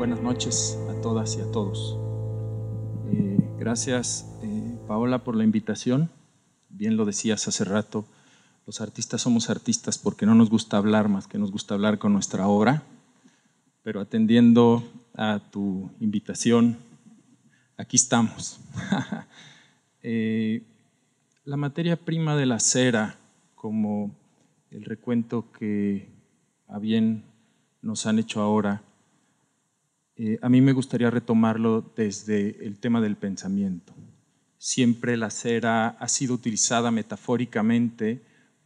buenas noches a todas y a todos. Eh, gracias, eh, Paola, por la invitación. Bien lo decías hace rato, los artistas somos artistas porque no nos gusta hablar más que nos gusta hablar con nuestra obra, pero atendiendo a tu invitación, aquí estamos. Eh, la materia prima de la cera, como el recuento que a bien nos han hecho ahora, eh, a mí me gustaría retomarlo desde el tema del pensamiento. Siempre la cera ha sido utilizada metafóricamente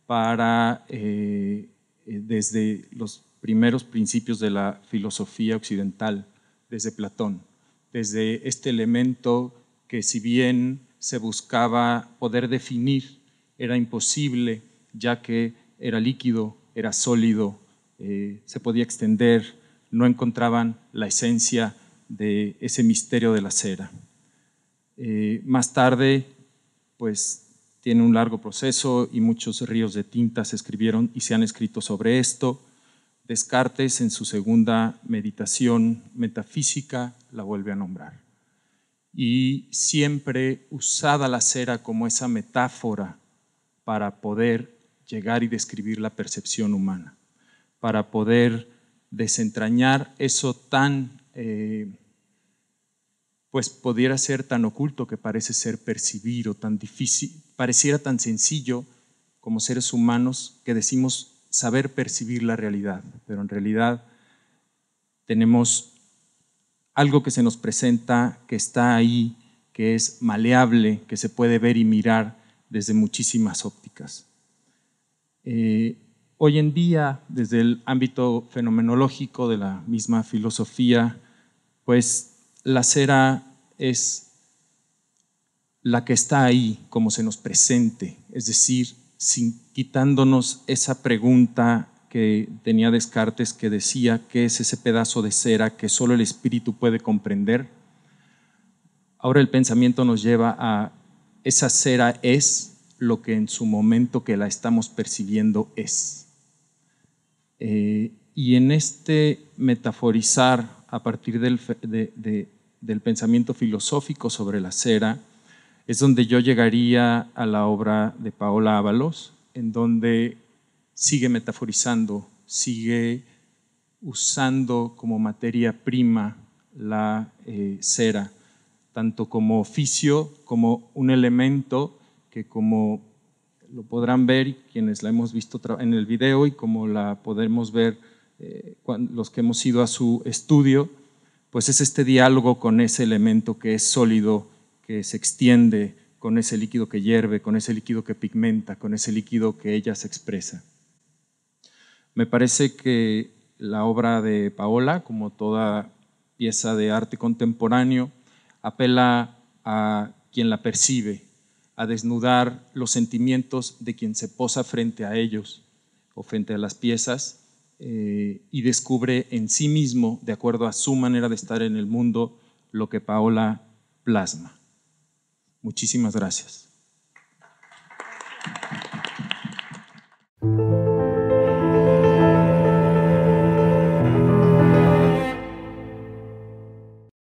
para, eh, eh, desde los primeros principios de la filosofía occidental, desde Platón, desde este elemento que si bien se buscaba poder definir, era imposible, ya que era líquido, era sólido, se podía extender, no encontraban la esencia de ese misterio de la cera. Eh, más tarde, pues tiene un largo proceso y muchos ríos de tinta se escribieron y se han escrito sobre esto. Descartes en su segunda meditación metafísica la vuelve a nombrar. Y siempre usada la cera como esa metáfora para poder llegar y describir la percepción humana, para poder desentrañar eso tan, eh, pues pudiera ser tan oculto que parece ser percibir o tan difícil, pareciera tan sencillo como seres humanos que decimos saber percibir la realidad, pero en realidad tenemos algo que se nos presenta, que está ahí, que es maleable, que se puede ver y mirar desde muchísimas ópticas. Eh, Hoy en día, desde el ámbito fenomenológico de la misma filosofía, pues la cera es la que está ahí como se nos presente, es decir, sin, quitándonos esa pregunta que tenía Descartes que decía qué es ese pedazo de cera que solo el espíritu puede comprender. Ahora el pensamiento nos lleva a esa cera es lo que en su momento que la estamos percibiendo es. Eh, y en este metaforizar a partir del, pensamiento filosófico sobre la cera, es donde yo llegaría a la obra de Paola Ábalos, en donde sigue metaforizando, sigue usando como materia prima la eh, cera, tanto como oficio, como un elemento que como lo podrán ver quienes la hemos visto en el video y como la podemos ver eh, los que hemos ido a su estudio, pues es este diálogo con ese elemento que es sólido, que se extiende, con ese líquido que hierve, con ese líquido que pigmenta, con ese líquido que ella se expresa. Me parece que la obra de Paola, como toda pieza de arte contemporáneo, apela a quien la percibe, a desnudar los sentimientos de quien se posa frente a ellos o frente a las piezas eh, y descubre en sí mismo, de acuerdo a su manera de estar en el mundo, lo que Paola plasma. Muchísimas gracias.